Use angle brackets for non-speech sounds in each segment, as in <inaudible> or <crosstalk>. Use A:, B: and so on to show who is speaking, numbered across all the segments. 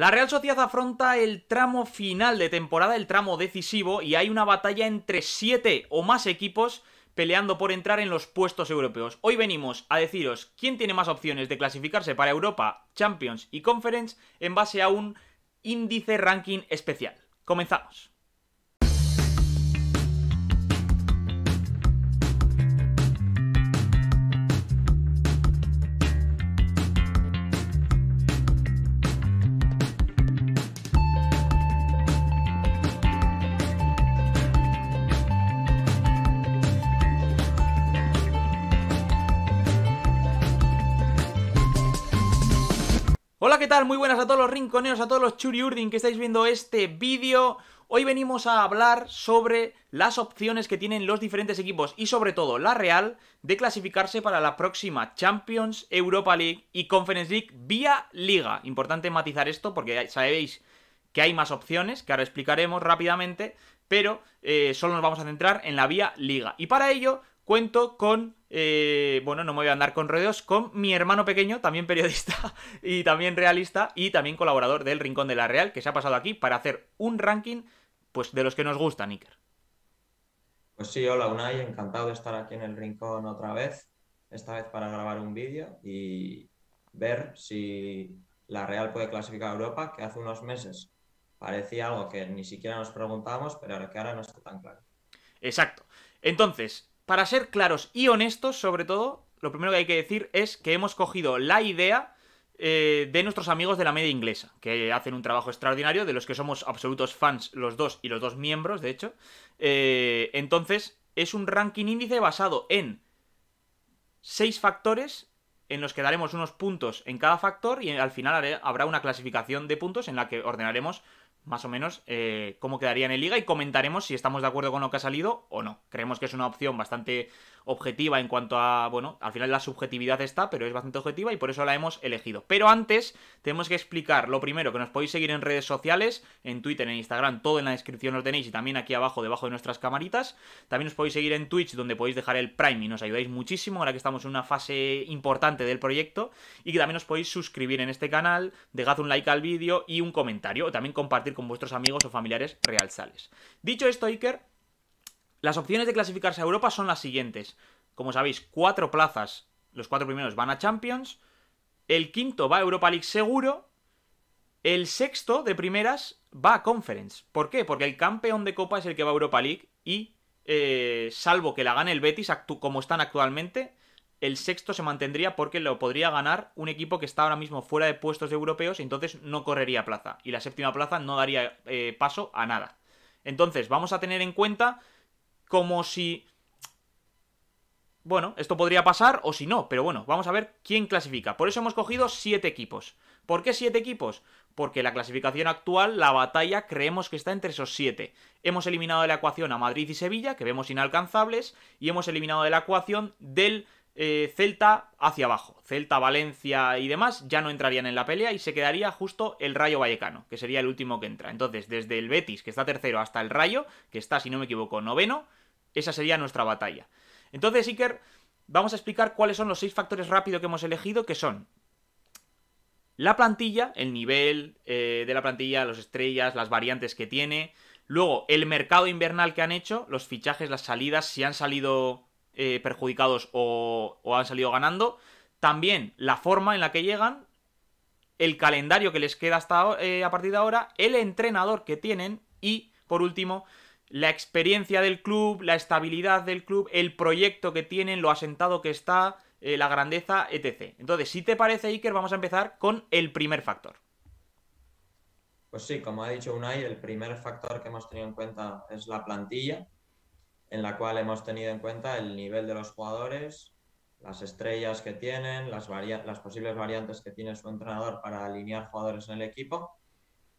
A: La Real Sociedad afronta el tramo final de temporada, el tramo decisivo, y hay una batalla entre siete o más equipos peleando por entrar en los puestos europeos. Hoy venimos a deciros quién tiene más opciones de clasificarse para Europa, Champions y Conference en base a un índice ranking especial. Comenzamos. Muy buenas a todos los rinconeros, a todos los churiurdin que estáis viendo este vídeo. Hoy venimos a hablar sobre las opciones que tienen los diferentes equipos y sobre todo la Real de clasificarse para la próxima Champions, Europa League y Conference League vía Liga. Importante matizar esto porque sabéis que hay más opciones, que ahora explicaremos rápidamente, pero eh, solo nos vamos a centrar en la vía Liga. Y para ello cuento con eh, bueno, no me voy a andar con rodeos, con mi hermano pequeño, también periodista <laughs> y también realista y también colaborador del Rincón de la Real, que se ha pasado aquí para hacer un ranking pues de los que nos gusta, Iker.
B: Pues sí, hola Unai, encantado de estar aquí en el Rincón otra vez, esta vez para grabar un vídeo y ver si la Real puede clasificar a Europa, que hace unos meses parecía algo que ni siquiera nos preguntábamos, pero que ahora no está tan claro.
A: Exacto. Entonces, para ser claros y honestos, sobre todo, lo primero que hay que decir es que hemos cogido la idea eh, de nuestros amigos de la media inglesa, que hacen un trabajo extraordinario, de los que somos absolutos fans los dos y los dos miembros, de hecho. Eh, entonces, es un ranking índice basado en seis factores en los que daremos unos puntos en cada factor y al final habrá una clasificación de puntos en la que ordenaremos más o menos eh, cómo quedaría en el liga y comentaremos si estamos de acuerdo con lo que ha salido o no. Creemos que es una opción bastante objetiva en cuanto a, bueno, al final la subjetividad está, pero es bastante objetiva y por eso la hemos elegido. Pero antes tenemos que explicar lo primero, que nos podéis seguir en redes sociales, en Twitter, en Instagram, todo en la descripción lo tenéis y también aquí abajo debajo de nuestras camaritas. También os podéis seguir en Twitch donde podéis dejar el Prime y nos ayudáis muchísimo ahora que estamos en una fase importante del proyecto y que también os podéis suscribir en este canal, dejad un like al vídeo y un comentario, o también compartir con vuestros amigos o familiares realzales. Dicho esto, Iker, las opciones de clasificarse a Europa son las siguientes. Como sabéis, cuatro plazas, los cuatro primeros van a Champions, el quinto va a Europa League seguro, el sexto de primeras va a Conference. ¿Por qué? Porque el campeón de Copa es el que va a Europa League y, eh, salvo que la gane el Betis, como están actualmente, el sexto se mantendría porque lo podría ganar un equipo que está ahora mismo fuera de puestos europeos y entonces no correría plaza. Y la séptima plaza no daría eh, paso a nada. Entonces, vamos a tener en cuenta como si... Bueno, esto podría pasar o si no, pero bueno, vamos a ver quién clasifica. Por eso hemos cogido siete equipos. ¿Por qué siete equipos? Porque la clasificación actual, la batalla, creemos que está entre esos siete. Hemos eliminado de la ecuación a Madrid y Sevilla, que vemos inalcanzables, y hemos eliminado de la ecuación del eh, Celta hacia abajo. Celta, Valencia y demás ya no entrarían en la pelea y se quedaría justo el Rayo Vallecano, que sería el último que entra. Entonces, desde el Betis, que está tercero, hasta el Rayo, que está, si no me equivoco, noveno, esa sería nuestra batalla. Entonces, Iker, vamos a explicar cuáles son los seis factores rápidos que hemos elegido, que son la plantilla, el nivel eh, de la plantilla, las estrellas, las variantes que tiene. Luego, el mercado invernal que han hecho, los fichajes, las salidas, si han salido eh, perjudicados o, han salido ganando. También la forma en la que llegan, el calendario que les queda hasta eh, a partir de ahora, el entrenador que tienen y, por último, la experiencia del club, la estabilidad del club, el proyecto que tienen, lo asentado que está, eh, la grandeza, etc. Entonces, si te parece, Iker, vamos a empezar con el primer factor.
B: Pues sí, como ha dicho Unai, el primer factor que hemos tenido en cuenta es la plantilla en la cual hemos tenido en cuenta el nivel de los jugadores, las estrellas que tienen, las, las posibles variantes que tiene su entrenador para alinear jugadores en el equipo.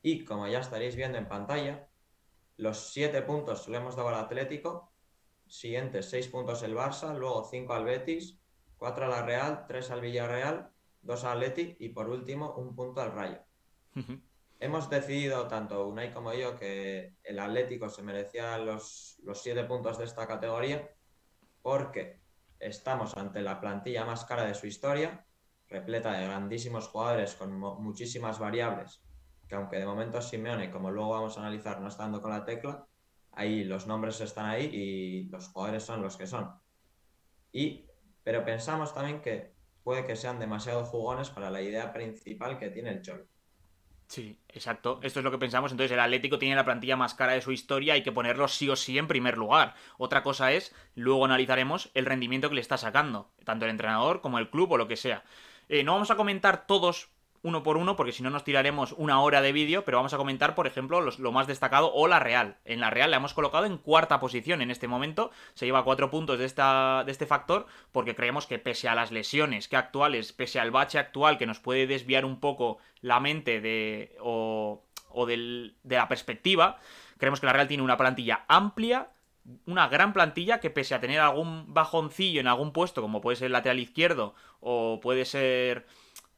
B: Y como ya estaréis viendo en pantalla, los siete puntos le lo hemos dado al Atlético, siguientes seis puntos el Barça, luego cinco al Betis, cuatro a la Real, tres al Villarreal, dos al Atleti y por último un punto al Rayo hemos decidido, tanto Unai como yo, que el Atlético se merecía los, siete puntos de esta categoría porque estamos ante la plantilla más cara de su historia, repleta de grandísimos jugadores con muchísimas variables, que aunque de momento Simeone, como luego vamos a analizar, no está dando con la tecla, ahí los nombres están ahí y los jugadores son los que son. Y, pero pensamos también que puede que sean demasiado jugones para la idea principal que tiene el Cholo.
A: Sí, exacto. Esto es lo que pensamos. Entonces, el Atlético tiene la plantilla más cara de su historia, hay que ponerlo sí o sí en primer lugar. Otra cosa es, luego analizaremos el rendimiento que le está sacando, tanto el entrenador como el club o lo que sea. Eh, no vamos a comentar todos uno por uno, porque si no nos tiraremos una hora de vídeo, pero vamos a comentar, por ejemplo, lo más destacado o la Real. En la Real la hemos colocado en cuarta posición en este momento, se lleva cuatro puntos de, esta, de este factor, porque creemos que pese a las lesiones que actuales, pese al bache actual que nos puede desviar un poco la mente de, o, de la perspectiva, creemos que la Real tiene una plantilla amplia, una gran plantilla que pese a tener algún bajoncillo en algún puesto, como puede ser el lateral izquierdo o puede ser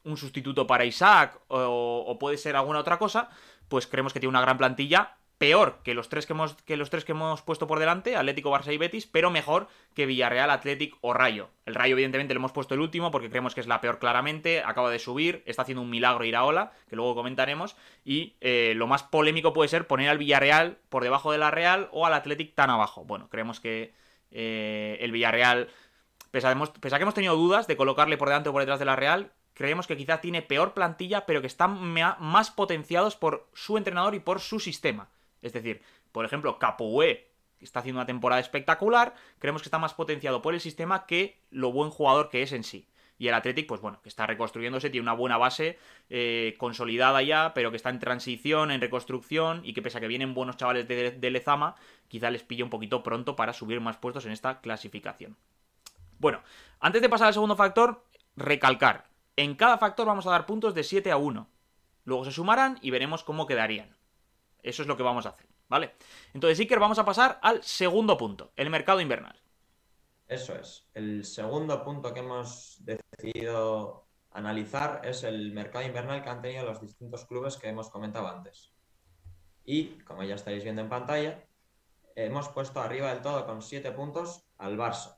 A: un sustituto para Isaac o, puede ser alguna otra cosa, pues creemos que tiene una gran plantilla, peor que los tres que hemos, que los que hemos puesto por delante, Atlético, Barça y Betis, pero mejor que Villarreal, Atlético o Rayo. El Rayo evidentemente le hemos puesto el último porque creemos que es la peor claramente, acaba de subir, está haciendo un milagro ir a Ola, que luego comentaremos, y eh, lo más polémico puede ser poner al Villarreal por debajo de la Real o al Atlético tan abajo. Bueno, creemos que eh, el Villarreal... pese a que hemos tenido dudas de colocarle por delante o por detrás de la Real, creemos que quizá tiene peor plantilla, pero que están más potenciados por su entrenador y por su sistema. Es decir, por ejemplo, Capoue está haciendo una temporada espectacular, creemos que está más potenciado por el sistema que lo buen jugador que es en sí. Y el Athletic, pues bueno, que está reconstruyéndose, tiene una buena base eh, consolidada ya, pero que está en transición, en reconstrucción, y que pese a que vienen buenos chavales de, de Lezama, quizá les pille un poquito pronto para subir más puestos en esta clasificación. Bueno, antes de pasar al segundo factor, recalcar en cada factor vamos a dar puntos de 7 a 1. Luego se sumarán y veremos cómo quedarían. Eso es lo que vamos a hacer, ¿vale? Entonces, Iker, vamos a pasar al segundo punto, el mercado invernal.
B: Eso es. El segundo punto que hemos decidido analizar es el mercado invernal que han tenido los distintos clubes que hemos comentado antes. Y, como ya estáis viendo en pantalla, hemos puesto arriba del todo con 7 puntos al Barça,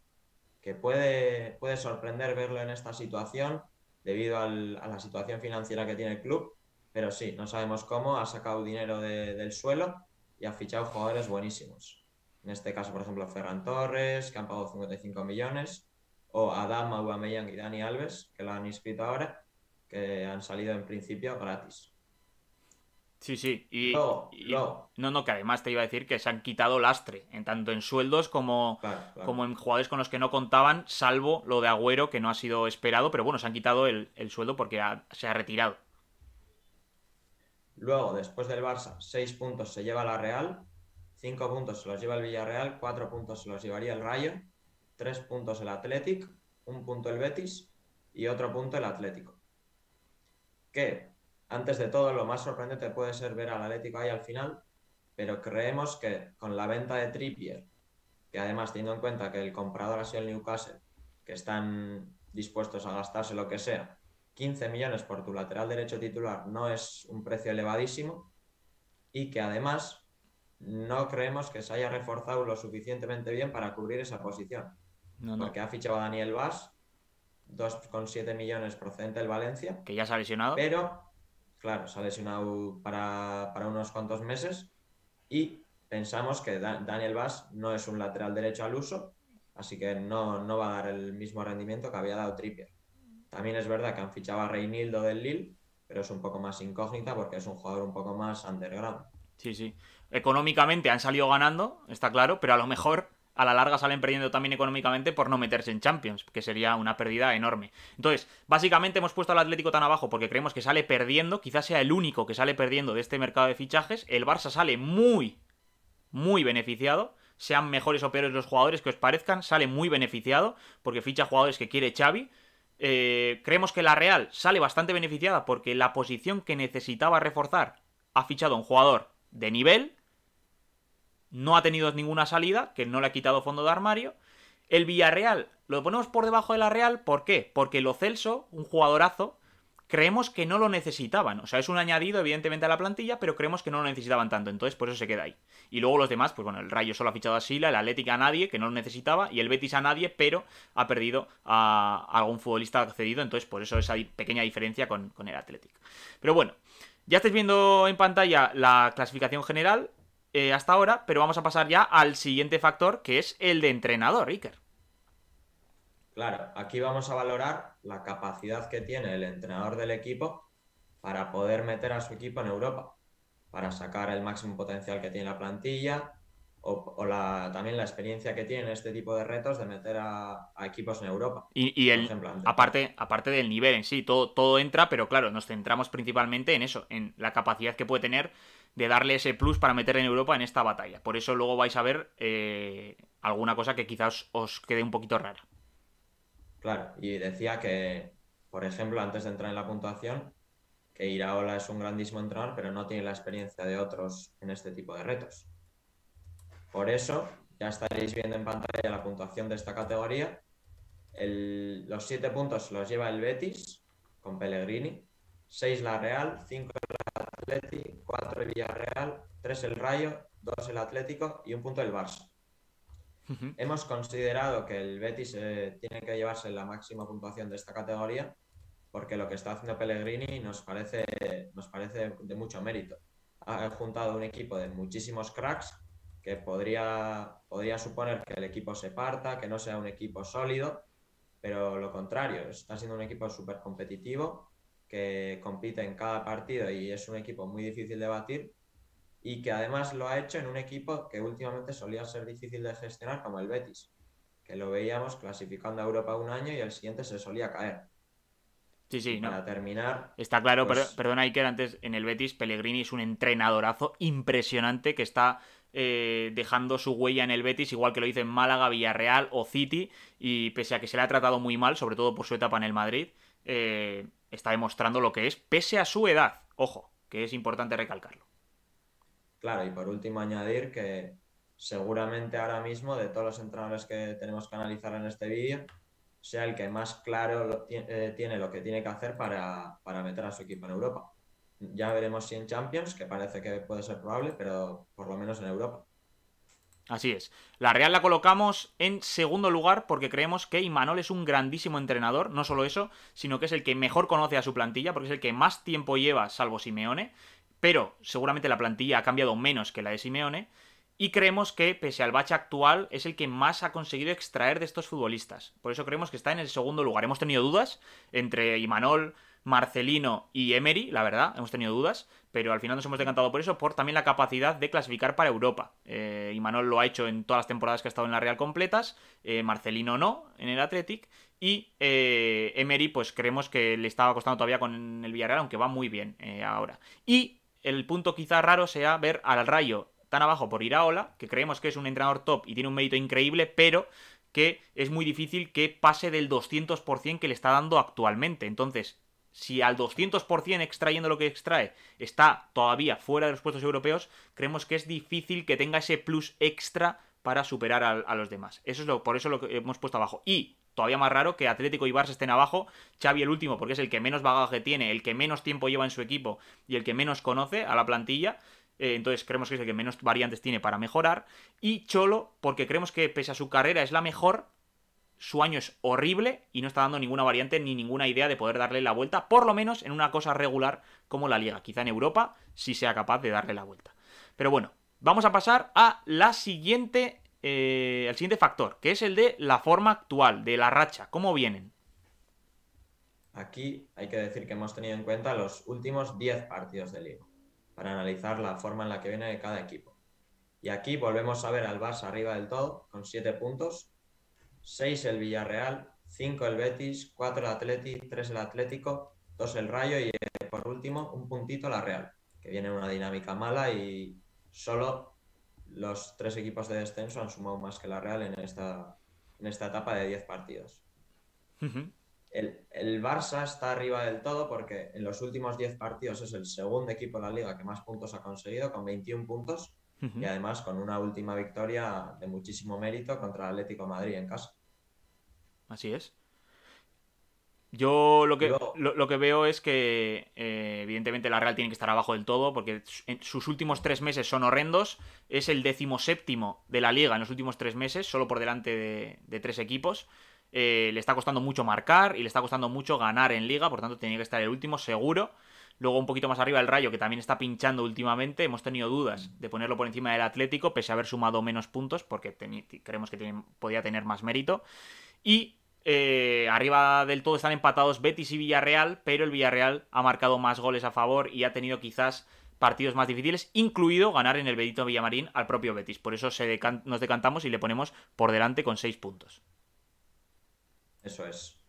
B: que puede, puede sorprender verlo en esta situación debido a la situación financiera que tiene el club, pero sí, no sabemos cómo, ha sacado dinero del suelo y ha fichado jugadores buenísimos. En este caso, por ejemplo, Ferran Torres, que han pagado 55 millones, o Adam Aubameyang y Dani Alves, que lo han inscrito ahora, que han salido en principio gratis.
A: Sí, sí. Y, no, no. que además te iba a decir que se han quitado lastre, en tanto en sueldos como, como en jugadores con los que no contaban, salvo lo de Agüero, que no ha sido esperado, pero bueno, se han quitado el, sueldo porque se ha retirado.
B: Luego, después del Barça, 6 puntos se lleva la Real, 5 puntos se los lleva el Villarreal, 4 puntos se los llevaría el Rayo, 3 puntos el Athletic, 1 punto el Betis y otro punto el Atlético. qué antes de todo, lo más sorprendente puede ser ver al Atlético ahí al final, pero creemos que con la venta de Trippier, que además teniendo en cuenta que el comprador ha sido el Newcastle, que están dispuestos a gastarse lo que sea, 15 millones por tu lateral derecho titular no es un precio elevadísimo y que además no creemos que se haya reforzado lo suficientemente bien para cubrir esa posición. Porque ha fichado a Daniel Vaz, 2,7 millones procedente del Valencia. Que ya se ha lesionado. Pero claro, sale lesionado para, unos cuantos meses y pensamos que Daniel Bass no es un lateral derecho al uso, así que no, va a dar el mismo rendimiento que había dado Trippier. También es verdad que han fichado a Reinildo del Lille, pero es un poco más incógnita porque es un jugador un
A: poco más underground. Sí, sí. Económicamente han salido ganando, está claro, pero a lo mejor a la larga salen perdiendo también económicamente por no meterse en Champions, que sería una pérdida enorme. Entonces, básicamente hemos puesto al Atlético tan abajo porque creemos que sale perdiendo, quizás sea el único que sale perdiendo de este mercado de fichajes. El Barça sale muy, muy beneficiado. Sean mejores o peores los jugadores que os parezcan, sale muy beneficiado porque ficha jugadores que quiere Xavi. Eh, creemos que la Real sale bastante beneficiada porque la posición que necesitaba reforzar ha fichado un jugador de nivel no ha tenido ninguna salida, que no le ha quitado fondo de armario. El Villarreal, lo ponemos por debajo de la Real, ¿por qué? Porque lo Celso, un jugadorazo, creemos que no lo necesitaban. O sea, es un añadido, evidentemente, a la plantilla, pero creemos que no lo necesitaban tanto. Entonces, por eso se queda ahí. Y luego los demás, pues bueno, el Rayo solo ha fichado a Sila, el Atlético a nadie, que no lo necesitaba, y el Betis a nadie, pero ha perdido a algún futbolista cedido. Entonces, por eso esa pequeña diferencia con, con el Atlético. Pero bueno, ya estáis viendo en pantalla la clasificación general. Eh, hasta ahora, pero vamos a pasar ya al siguiente factor, que es el de entrenador, Iker.
B: Claro, aquí vamos a valorar la capacidad que tiene el entrenador del equipo para poder meter a su equipo en Europa, para sacar el máximo potencial que tiene la plantilla o, también la experiencia que tiene en este tipo de retos de meter a, equipos en Europa.
A: Y, el, aparte, aparte del nivel en sí, todo, todo entra, pero claro, nos centramos principalmente en eso, en la capacidad que puede tener de darle ese plus para meter en Europa en esta batalla. Por eso luego vais a ver eh, alguna cosa que quizás os quede un poquito rara.
B: Claro, y decía que, por ejemplo, antes de entrar en la puntuación, que Iraola es un grandísimo entrenador, pero no tiene la experiencia de otros en este tipo de retos. Por eso, ya estaréis viendo en pantalla la puntuación de esta categoría. los siete puntos los lleva el Betis con Pellegrini, seis la Real, 5 4 el Villarreal, 3 el Rayo, 2 el Atlético y un punto el Barça. Hemos considerado que el Betis eh, tiene que llevarse la máxima puntuación de esta categoría porque lo que está haciendo Pellegrini nos parece, nos parece de mucho mérito. Ha juntado un equipo de muchísimos cracks que podría, podría suponer que el equipo se parta, que no sea un equipo sólido, pero lo contrario, está siendo un equipo súper competitivo que compite en cada partido y es un equipo muy difícil de batir y que además lo ha hecho en un equipo que últimamente solía ser difícil de gestionar como el Betis, que lo veíamos clasificando a Europa un año y al siguiente se solía caer.
A: Sí, sí, Para terminar. Está claro, pero, pues perdona Iker, antes en el Betis, Pellegrini es un entrenadorazo impresionante que está eh, dejando su huella en el Betis, igual que lo hizo en Málaga, Villarreal o City, y pese a que se le ha tratado muy mal, sobre todo por su etapa en el Madrid, eh, está demostrando lo que es, pese a su edad. Ojo, que es importante recalcarlo.
B: Claro, y por último añadir que seguramente ahora mismo de todos los entrenadores que tenemos que analizar en este vídeo, sea el que más claro eh, tiene lo que tiene que hacer para, para meter a su equipo en Europa. Ya veremos si en Champions,
A: que parece que puede ser probable, pero por lo menos en Europa. Así es. La Real la colocamos en segundo lugar porque creemos que Imanol es un grandísimo entrenador, no solo eso, sino que es el que mejor conoce a su plantilla, porque es el que más tiempo lleva, salvo Simeone, pero seguramente la plantilla ha cambiado menos que la de Simeone, y creemos que, pese al bache actual, es el que más ha conseguido extraer de estos futbolistas. Por eso creemos que está en el segundo lugar. Hemos tenido dudas entre Imanol, Marcelino y Emery, la verdad, hemos tenido dudas, pero al final nos hemos decantado por eso, por también la capacidad de clasificar para Europa. Eh, y Imanol lo ha hecho en todas las temporadas que ha estado en la Real completas, eh, Marcelino no, en el Athletic, y eh, Emery, pues creemos que le estaba costando todavía con el Villarreal, aunque va muy bien ahora. Y el punto quizá raro sea ver al Rayo tan abajo por Iraola, que creemos que es un entrenador top y tiene un mérito increíble, pero que es muy difícil que pase del 200% que le está dando actualmente. Entonces, si al 200% extrayendo lo que extrae está todavía fuera de los puestos europeos, creemos que es difícil que tenga ese plus extra para superar a, los demás. Eso es lo, por eso lo que hemos puesto abajo. Y todavía más raro que Atlético y Barça estén abajo, Xavi el último porque es el que menos bagaje tiene, el que menos tiempo lleva en su equipo y el que menos conoce a la plantilla. Eh, entonces creemos que es el que menos variantes tiene para mejorar. Y Cholo, porque creemos que pese a su carrera es la mejor, su año es horrible y no está dando ninguna variante ni ninguna idea de poder darle la vuelta, por lo menos en una cosa regular como la liga. Quizá en Europa sí sea capaz de darle la vuelta. Pero bueno, vamos a pasar a la siguiente, eh, siguiente factor, que es el de la forma actual, de la racha, cómo vienen.
B: Aquí hay que decir que hemos tenido en cuenta los últimos 10 partidos de liga para analizar la forma en la que viene de cada equipo. Y aquí volvemos a ver al Barça arriba del todo, con 7 puntos, 6 el Villarreal, 5 el Betis, 4 el Atleti, 3 el Atlético, 2 el Rayo y eh, por último un puntito la Real, que viene una dinámica mala y solo los tres equipos de descenso han sumado más que la Real en esta, en esta etapa de 10 partidos. el, Barça está arriba del todo porque en los últimos 10 partidos es el segundo equipo de la liga que más puntos ha conseguido, con 21 puntos, y además con una última victoria de muchísimo mérito contra el Atlético Madrid en casa.
A: Así es. Yo lo que, Lo, que veo es que, eh, evidentemente, la Real tiene que estar abajo del todo, porque sus últimos tres meses son horrendos. Es el decimoséptimo de la liga en los últimos tres meses, solo por delante de, tres equipos. Eh, le está costando mucho marcar y le está costando mucho ganar en liga, por tanto, tenía que estar el último, seguro. Luego un poquito más arriba el Rayo, que también está pinchando últimamente. Hemos tenido dudas de ponerlo por encima del Atlético, pese a haber sumado menos puntos, porque creemos que podía tener más mérito. Y eh, arriba del todo están empatados Betis y Villarreal, pero el Villarreal ha marcado más goles a favor y ha tenido quizás partidos más difíciles, incluido ganar en el Benito Villamarín al propio Betis. Por eso nos decantamos y le ponemos por delante con 6 puntos.
B: Eso es.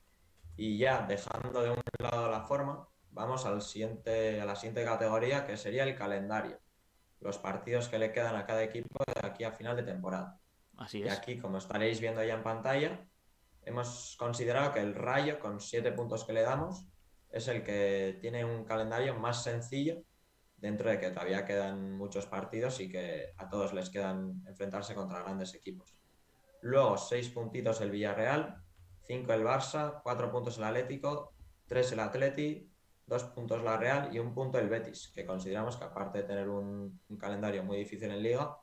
B: Y ya, dejando de un lado la forma, vamos al siguiente, a la siguiente categoría, que sería el calendario. Los partidos que le quedan a cada equipo de aquí a final de temporada. Así es. Y aquí, como estaréis viendo ya en pantalla, hemos considerado que el Rayo, con siete puntos que le damos, es el que tiene un calendario más sencillo, dentro de que todavía quedan muchos partidos y que a todos les quedan enfrentarse contra grandes equipos. Luego, seis puntitos el Villarreal, cinco el Barça, cuatro puntos el Atlético, tres el Atleti, dos puntos la Real y un punto el Betis, que consideramos que aparte de tener un, calendario muy difícil en Liga,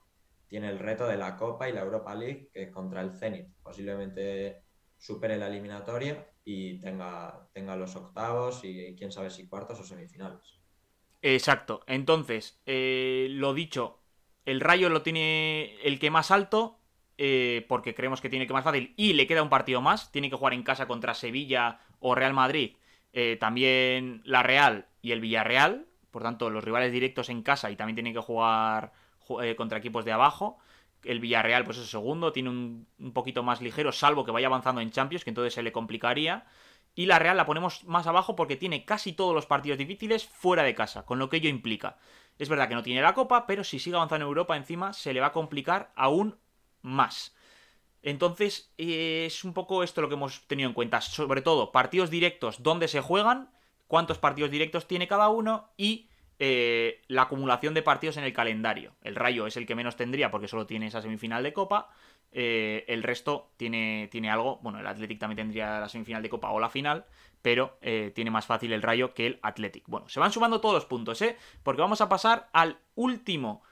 B: tiene el reto de la Copa y la Europa League que contra el Zenit, posiblemente supere la eliminatoria y tenga, tenga los octavos y, quién sabe si cuartos o semifinales.
A: Exacto. Entonces, eh, lo dicho, el rayo lo tiene el que más alto, eh, porque creemos que tiene que más fácil, y le queda un partido más, tiene que jugar en casa contra Sevilla o Real Madrid, eh, también la Real y el Villarreal, por tanto, los rivales directos en casa y también tiene que jugar contra equipos de abajo. El Villarreal, pues es segundo, tiene un, poquito más ligero, salvo que vaya avanzando en Champions, que entonces se le complicaría. Y la Real la ponemos más abajo porque tiene casi todos los partidos difíciles fuera de casa, con lo que ello implica. Es verdad que no tiene la Copa, pero si sigue avanzando en Europa encima se le va a complicar aún más. Entonces eh, es un poco esto lo que hemos tenido en cuenta. Sobre todo, partidos directos, dónde se juegan, cuántos partidos directos tiene cada uno y eh, la acumulación de partidos en el calendario. El Rayo es el que menos tendría porque solo tiene esa semifinal de Copa. Eh, el resto tiene, tiene algo. Bueno, el Athletic también tendría la semifinal de Copa o la final. Pero eh, tiene más fácil el Rayo que el Athletic. Bueno, se van sumando todos los puntos, ¿eh? Porque vamos a pasar al último.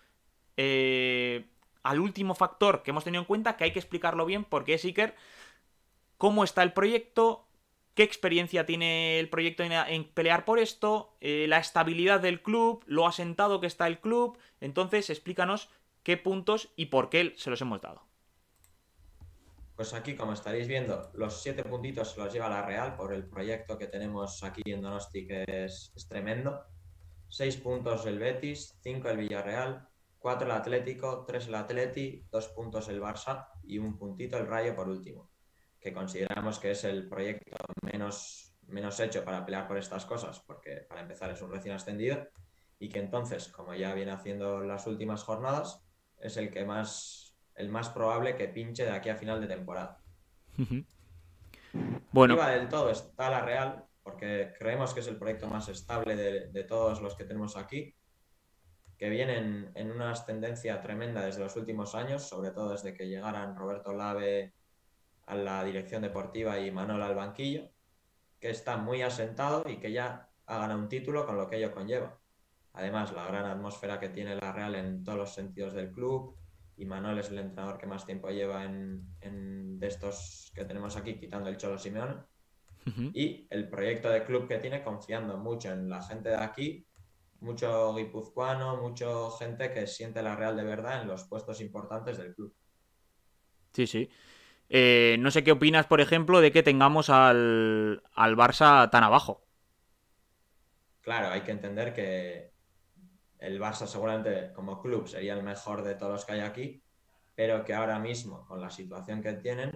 A: al último factor que hemos tenido en cuenta, que hay que explicarlo bien, porque es Iker. ¿Cómo está el proyecto? qué experiencia tiene el proyecto en, pelear por esto, eh, la estabilidad del club, lo asentado que está el club. Entonces, explícanos qué puntos y por qué se los hemos dado.
B: Pues aquí, como estaréis viendo, los siete puntitos se los lleva la Real por el proyecto que tenemos aquí en Donosti, que es, es tremendo. Seis puntos el Betis, cinco el Villarreal, cuatro el Atlético, tres el Atleti, dos puntos el Barça y un puntito el Rayo por último que consideramos que es el proyecto menos, menos hecho para pelear por estas cosas, porque para empezar es un recién ascendido, y que entonces, como ya viene haciendo las últimas jornadas, es el que más, el más probable que pinche de aquí a final de temporada. Bueno. del todo está la Real, porque creemos que es el proyecto más estable de, de todos los que tenemos aquí, que vienen en una ascendencia tremenda desde los últimos años, sobre todo desde que llegaran Roberto Lave, a la dirección deportiva y Manuel al banquillo, que está muy asentado y que ya ha ganado un título con lo que ellos conlleva. Además, la gran atmósfera que tiene la Real en todos los sentidos del club, y Manuel es el entrenador que más tiempo lleva en, de estos que tenemos aquí, quitando el Cholo Simeón, y el proyecto de club que tiene, confiando mucho en la gente de aquí, mucho guipuzcoano, mucho gente que siente la Real de verdad en los puestos importantes del club.
A: Sí, sí. Eh, no sé qué opinas, por ejemplo, de que tengamos al, Barça tan abajo.
B: Claro, hay que entender que el Barça seguramente como club sería el mejor de todos los que hay aquí, pero que ahora mismo, con la situación que tienen,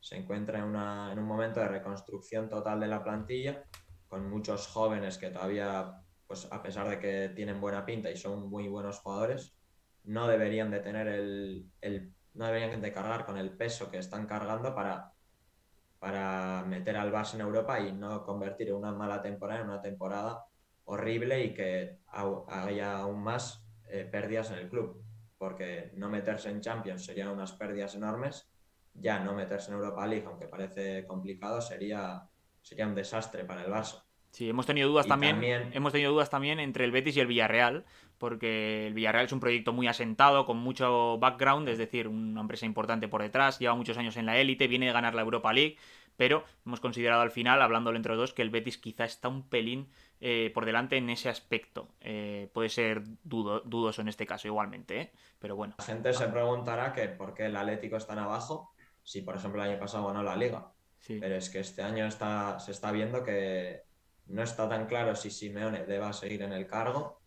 B: se encuentra en, un momento de reconstrucción total de la plantilla, con muchos jóvenes que todavía, pues a pesar de que tienen buena pinta y son muy buenos jugadores, no deberían de tener el no deberían de cargar con el peso que están cargando para, para meter al Barça en Europa y no convertir una mala temporada en una temporada horrible y que haya aún más eh, pérdidas en el club, porque no meterse en Champions serían unas pérdidas enormes, ya no meterse en Europa League, aunque parece complicado, sería, sería un desastre para
A: el Barça. Sí, hemos tenido dudas también, Hemos tenido dudas también entre el Betis y el Villarreal, porque el Villarreal es un proyecto muy asentado, con mucho background, es decir, una empresa importante por detrás, lleva muchos años en la élite, viene de ganar la Europa League, pero hemos considerado al final, hablándolo entre dos, que el Betis quizá está un pelín eh, por delante en ese aspecto. Eh, puede ser dudoso en este caso igualmente, ¿eh? pero bueno. La gente se
B: preguntará que por qué el Atlético está abajo, si por ejemplo el año pasado ganó la Liga. Pero es que este año está, se está viendo que no está tan claro si Simeone deba seguir en el cargo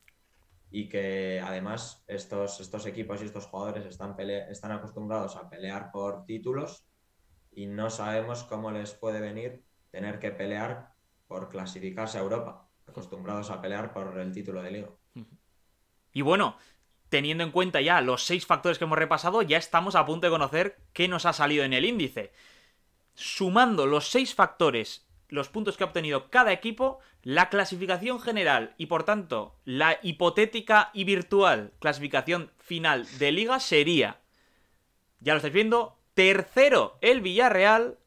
B: y que además estos, estos equipos y estos jugadores están, están acostumbrados a pelear por títulos y no sabemos cómo les puede venir tener que pelear
A: por clasificarse a Europa, acostumbrados a pelear por el título de liga. Y bueno, teniendo en cuenta ya los seis factores que hemos repasado, ya estamos a punto de conocer qué nos ha salido en el índice. Sumando los seis factores los puntos que ha obtenido cada equipo, la clasificación general y por tanto la hipotética y virtual clasificación final de liga sería, ya lo estáis viendo, tercero el Villarreal,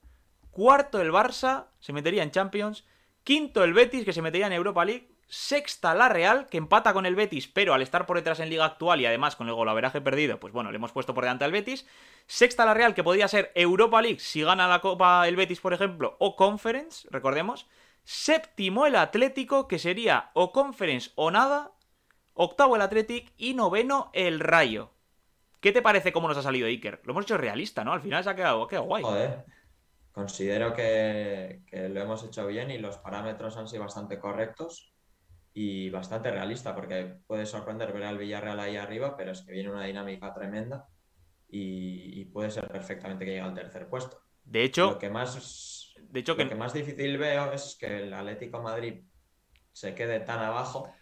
A: cuarto el Barça, se metería en Champions, quinto el Betis que se metería en Europa League, Sexta la Real, que empata con el Betis, pero al estar por detrás en liga actual y además con el golaveraje perdido, pues bueno, le hemos puesto por delante al Betis. Sexta la Real, que podría ser Europa League si gana la Copa el Betis, por ejemplo, o Conference, recordemos. Séptimo el Atlético, que sería o Conference o nada. Octavo el Atlético y noveno el Rayo. ¿Qué te parece cómo nos ha salido Iker? Lo hemos hecho realista, ¿no? Al final se ha quedado, qué guay. Joder
B: considero que, lo hemos hecho bien y los parámetros han sido bastante correctos y bastante realista, porque puede sorprender ver al Villarreal ahí arriba, pero es que viene una dinámica tremenda y, puede ser perfectamente que llegue al tercer puesto. De hecho, lo que más, de hecho que más difícil veo es que el Atlético de Madrid se quede tan abajo,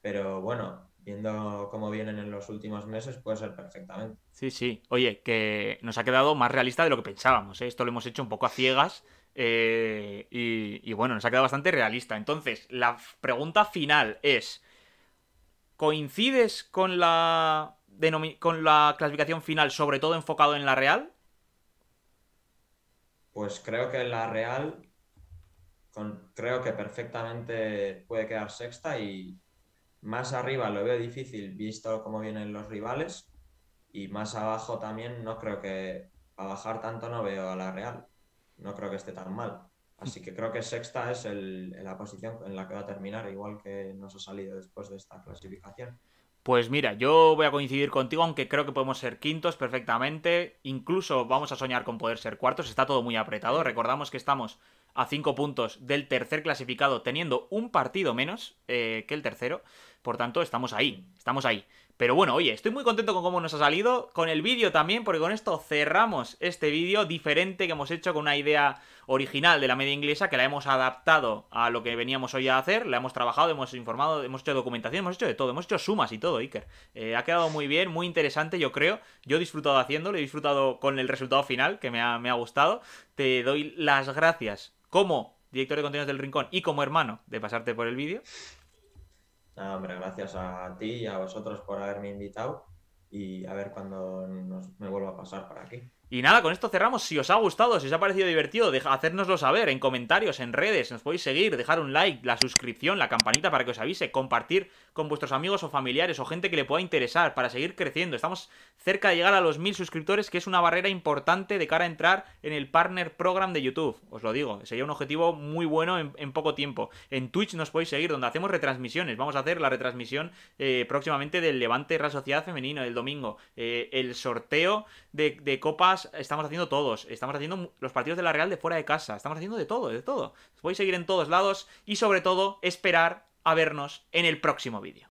B: pero bueno, viendo cómo vienen en los últimos meses, puede ser perfectamente.
A: Sí, sí. Oye, que nos ha quedado más realista de lo que pensábamos. ¿eh? Esto lo hemos hecho un poco a ciegas eh, y, bueno, nos ha quedado bastante realista. Entonces, la pregunta final es, ¿coincides con la, con la clasificación final, sobre todo enfocado en la Real?
B: Pues creo que la Real, creo que perfectamente puede quedar sexta y más arriba lo veo difícil visto cómo vienen los rivales y más abajo también no creo que a bajar tanto no veo a la Real no creo que esté tan mal. Así que creo que sexta es la posición en la que va a terminar, igual que nos ha salido después de esta clasificación.
A: Pues mira, yo voy a coincidir contigo, aunque creo que podemos ser quintos perfectamente. Incluso vamos a soñar con poder ser cuartos. Está todo muy apretado. Recordamos que estamos a cinco puntos del tercer clasificado, teniendo un partido menos eh, que el tercero. Por tanto, estamos ahí. Estamos ahí. Pero bueno, oye, estoy muy contento con cómo nos ha salido, con el vídeo también, porque con esto cerramos este vídeo diferente que hemos hecho con una idea original de la media inglesa que la hemos adaptado a lo que veníamos hoy a hacer, la hemos trabajado, hemos informado, hemos hecho documentación, hemos hecho de todo, hemos hecho sumas y todo, Iker. Eh, ha quedado muy bien, muy interesante, yo creo. Yo he disfrutado haciéndolo, he disfrutado con el resultado final, que me ha, me ha gustado. Te doy las gracias como director de contenidos del Rincón y como hermano de pasarte por el vídeo
B: hombre, gracias a ti y a vosotros por haberme invitado y a ver cuando me vuelva a pasar por aquí. Y nada,
A: con esto cerramos. Si os ha gustado, si os ha parecido divertido, hacérnoslo saber en comentarios, en redes, nos podéis seguir, dejar un like, la suscripción, la campanita para que os avise, compartir con vuestros amigos o familiares o gente que le pueda interesar para seguir creciendo. Estamos cerca de llegar a los mil suscriptores, que es una barrera importante de cara a entrar en el Partner Program de YouTube. Os lo digo, sería un objetivo muy bueno en, poco tiempo. En Twitch nos podéis seguir, donde hacemos retransmisiones. Vamos a hacer la retransmisión eh, próximamente del Levante Real Sociedad Femenino del domingo. Eh, el sorteo de copas estamos haciendo todos. Estamos haciendo los partidos de la Real de fuera de casa. Estamos haciendo de todo, de todo. Voy a seguir en todos lados y sobre todo esperar a vernos en el próximo vídeo.